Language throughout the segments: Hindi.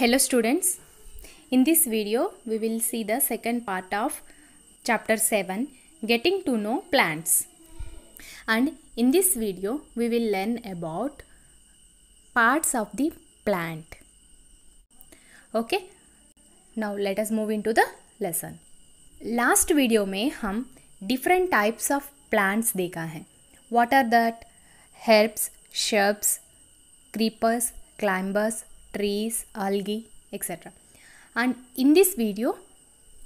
Hello students, in this video we will see the second part of chapter 7 getting to know plants and in this video we will learn about parts of the plant. Okay, now let us move into the lesson. Last video में हम different types of plants dekha hai. What are that? Herbs, shrubs, creepers, climbers trees, algae, etc. And in this video,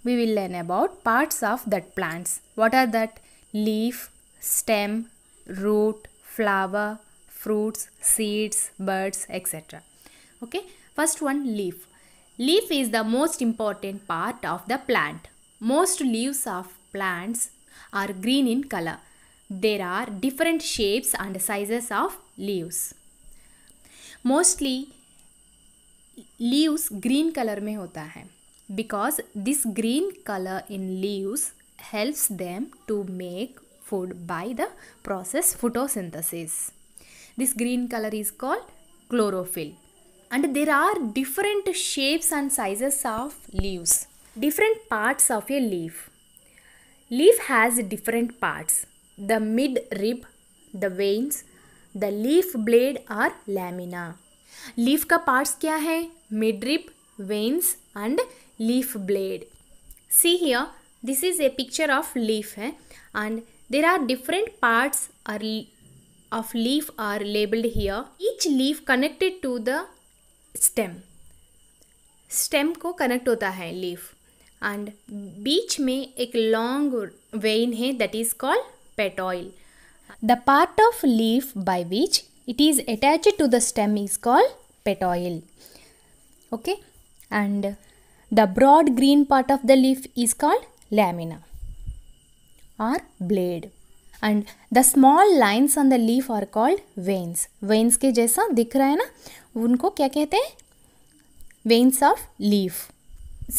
we will learn about parts of that plants. What are that? Leaf, stem, root, flower, fruits, seeds, birds, etc. Okay, first one leaf. Leaf is the most important part of the plant. Most leaves of plants are green in color. There are different shapes and sizes of leaves. Mostly leaves green colour में होता है because this green colour in leaves helps them to make food by the process photosynthesis this green colour is called chlorophyll and there are different shapes and sizes of leaves different parts of a leaf leaf has different parts the mid rib the veins the leaf blade or lamina leaf का पार्ट्स क्या है midrib veins and leaf blade see here this is a picture of leaf है and there are different parts are of leaf are labelled here each leaf connected to the stem stem को कनेक्ट होता है लीफ एंड बीच में एक लॉन्ग वेन है that is called petiole the part of leaf by which it is attached to the stem is called petiole okay and the broad green part of the leaf is called lamina or blade and the small lines on the leaf are called veins veins ke jaisa dikh raha hai na unko kya kehte hain veins of leaf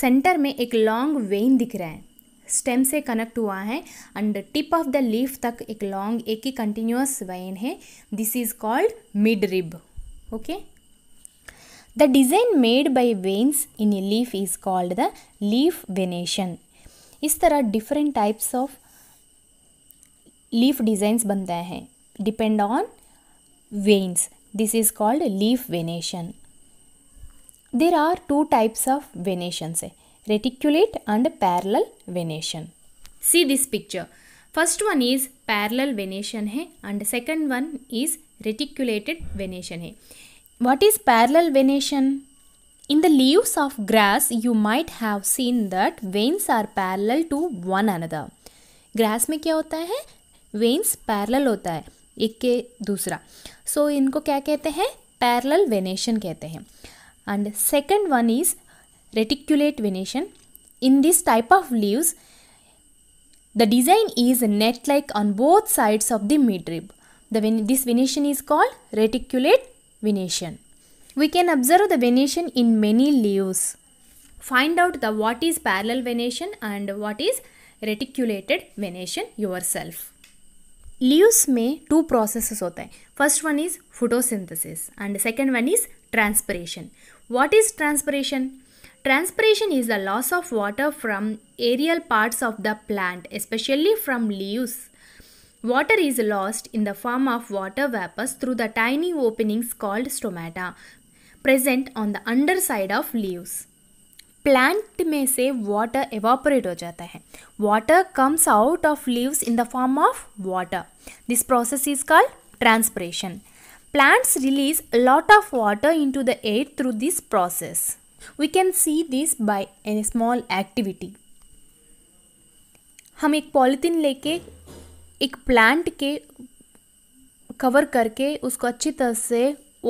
center mein ek long vein dikh raha hai stem से कनेक्ट हुआ है and tip of the leaf तक एक लॉन्ग एक ही कंटिन्यूस वेन है this is called mid rib okay the design made by veins in a leaf is called the leaf venation इस तरह different types of leaf designs बनते हैं depend on veins this is called leaf venation there are two types of of है reticulate and parallel venation. See this picture. First one is parallel venation hai and second one is reticulated venation hai What is parallel venation? In the leaves of grass, you might have seen that veins are parallel to one another. grass mein kya hota hai veins parallel hota hai एक के दूसरा सो so, इनको क्या कहते हैं पैरेलल वेनेशन कहते हैं and second one is reticulate venation. In this type of leaves, the design is net-like on both sides of the midrib. The, this venation is called reticulate venation. We can observe the venation in many leaves. Find out the what is parallel venation and what is reticulated venation yourself. Leaves may two processes होता है First one is photosynthesis and second one is transpiration. What is transpiration? Transpiration is the loss of water from aerial parts of the plant, especially from leaves. Water is lost in the form of water vapors through the tiny openings called stomata, present on the underside of leaves. Plant में से वाटर एवापोरेट हो जाता है water comes out of leaves in the form of water this process is called transpiration plants release lot of water into the air through this process we can see this by a small activity हम एक पॉलीथीन लेके एक प्लांट के कवर करके उसको अच्छी तरह से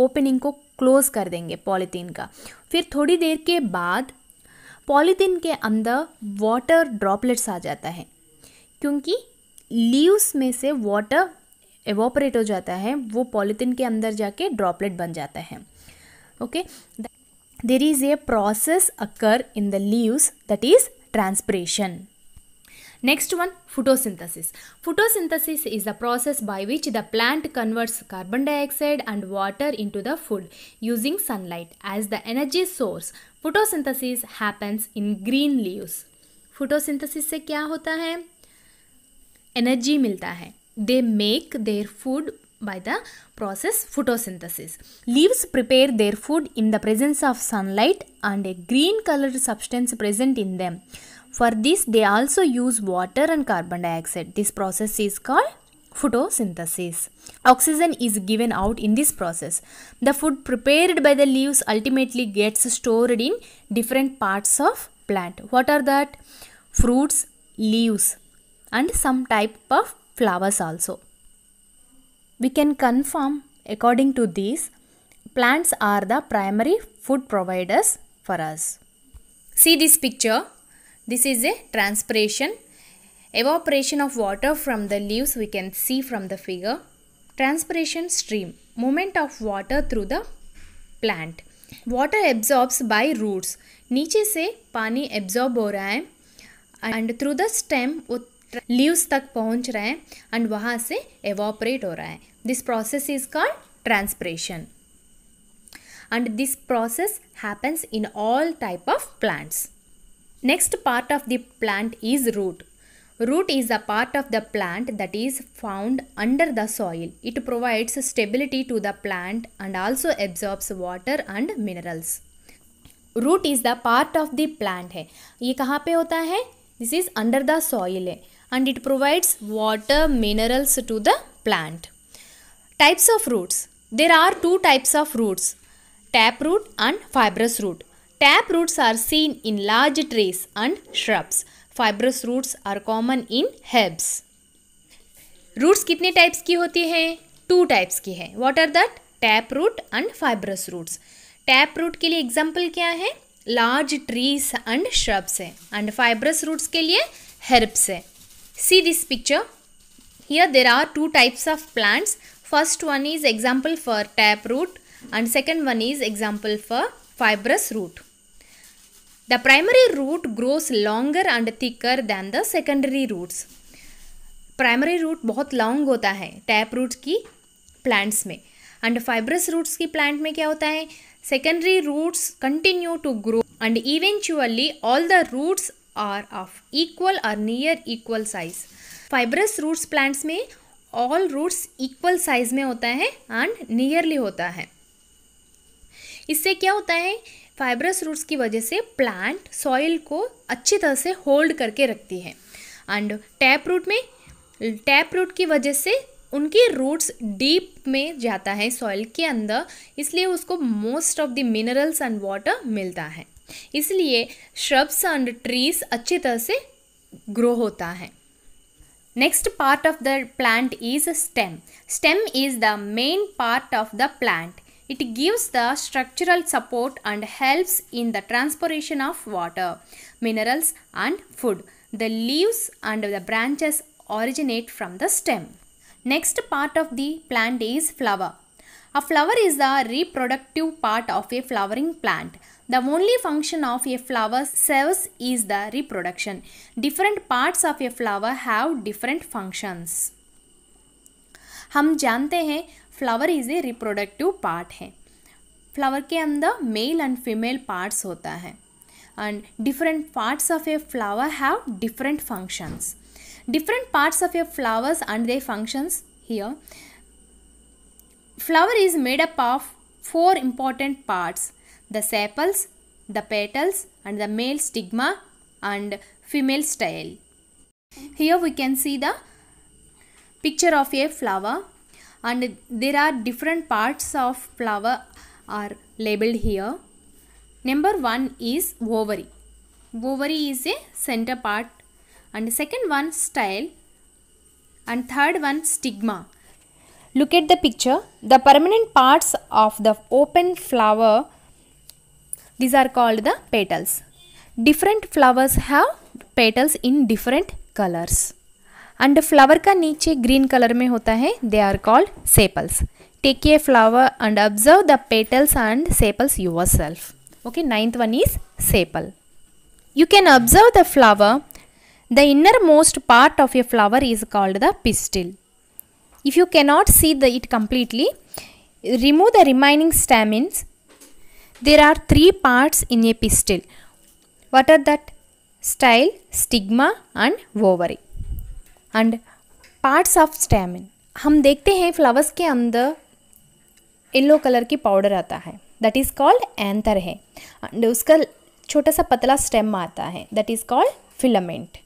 ओपनिंग को क्लोज़ कर देंगे पॉलिथिन का फिर थोड़ी देर के बाद पॉलिथीन के अंदर वाटर ड्रॉपलेट्स आ जाता है क्योंकि लीव्स में से वाटर एवोपरेट हो जाता है वो पॉलीथीन के अंदर जाके ड्रॉपलेट बन जाता है okay there is a process occur in the leaves that is transpiration. Next one photosynthesis. Photosynthesis is the process by which the plant converts carbon dioxide and water into the food using sunlight as the energy source. Photosynthesis happens in green leaves. Photosynthesis se kya hota hai energy milta hai they make their food by the process photosynthesis. Leaves prepare their food in the presence of sunlight and a green colored substance present in them. For this, they also use water and carbon dioxide. This process is called photosynthesis. Oxygen is given out in this process. The food prepared by the leaves ultimately gets stored in different parts of plant. What are that? Fruits, leaves and some type of flowers also. We can confirm according to these, plants are the primary food providers for us. See this picture. This is a transpiration, evaporation of water from the leaves we can see from the figure. Transpiration stream, movement of water through the plant. Water absorbs by roots. नीचे से पानी एब्जॉर्ब हो रहा है and through the stem. Leaves तक पहुंच रहे हैं एंड वहाँ से एवॉपरेट हो रहा है this process is called transpiration and this process happens in all type of plants next part of the plant is root root is a part of the plant that is found under the soil it provides stability to the plant and also absorbs water and minerals root is the part of the plant है ये कहाँ पे होता है this is under the soil है and it provides water minerals to the plant. Types of roots. There are two types of roots, tap root and fibrous root. Tap roots are seen in large trees and shrubs. fibrous roots are common in herbs roots kitne types ki hoti hai two types ki hai what are that tap root and fibrous roots tap root ke liye example kya hai large trees and shrubs hai and fibrous roots ke liye herbs hai See this picture. Here there are two types of plants. First one is example for tap root and second one is example for fibrous root. The primary root grows longer and thicker than the secondary roots. primary root bahut long hota hai tap root ki plants mein and fibrous roots ki plant mein kya hota hai secondary roots continue to grow and eventually all the roots are of equal or near equal size fibrous roots plants में all roots equal size में होता है and nearly होता है इससे क्या होता है फाइब्रस रूट्स की वजह से प्लांट सॉइल को अच्छी तरह से होल्ड करके रखती है एंड टैप रूट में टैप रूट की वजह से उनकी रूट्स डीप में जाता है सॉइल के अंदर इसलिए उसको most of the minerals and water मिलता है इसलिए श्रब्स एंड ट्रीज अच्छी तरह से ग्रो होता है next part of the plant is stem stem is the main part of the plant it gives the structural support and helps in the transportation of water minerals and food the leaves and the branches originate from the stem next part of the plant is flower a flower is the reproductive part of a flowering plant The only function of a flower's cells is the reproduction. Different parts of a flower have different functions. हम जानते हैं flower is a reproductive part है फ्लावर के अंदर मेल एंड फीमेल पार्ट्स होता है and different parts of a flower have different functions different parts of a flowers and their functions here. Flower is made up of four important parts the sepals, the petals and the male stigma and female style. Here we can see the picture of a flower and there are different parts of flower are labeled here. Number one is ovary. Ovary is a center part and second one style and third one stigma. Look at the picture. The permanent parts of the open flower these are called the petals different flowers have petals in different colors and flower ka niche green color mein hota hai they are called sepals take a flower and observe the petals and sepals yourself okay ninth one is sepal you can observe the flower the innermost part of a flower is called the pistil if you cannot see the it completely remove the remaining stamens There are three parts in a pistil. What are that? Style, stigma and ovary. And parts of stamen हम देखते हैं फ्लावर्स के अंदर येलो कलर की पाउडर आता है दैट इज़ कॉल्ड एंथर है एंड उसका छोटा सा पतला स्टेम आता है that is called filament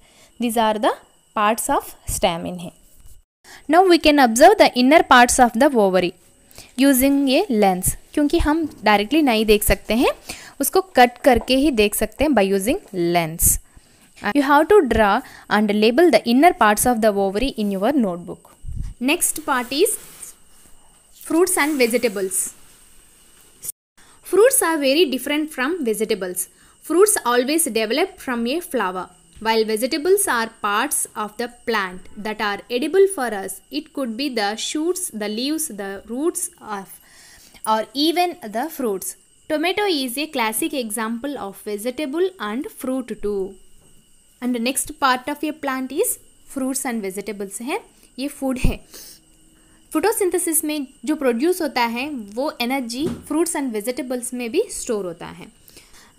these are the parts of stamen है now we can observe the inner parts of the ovary using a lens क्योंकि हम डायरेक्टली नहीं देख सकते हैं उसको कट करके ही देख सकते हैं by using lens you have to draw and label the inner parts of the ovary in your notebook next part is fruits and vegetables fruits are very different from vegetables fruits always develop from a flower while vegetables are parts of the plant that are edible for us it could be the shoots the leaves the roots of or even the fruits. Tomato is a classic example of vegetable and fruit too. And the next part of a plant is fruits and vegetables है ये food है फोटोसिंथेसिस में जो प्रोड्यूस होता है वो एनर्जी फ्रूट्स एंड वेजिटेबल्स में भी स्टोर होता है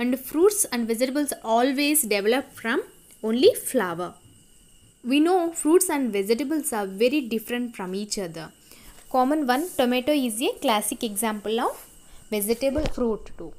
and fruits and vegetables always develop from only flower we know fruits and vegetables are very different from each other common one tomato is a classic example of vegetable fruit too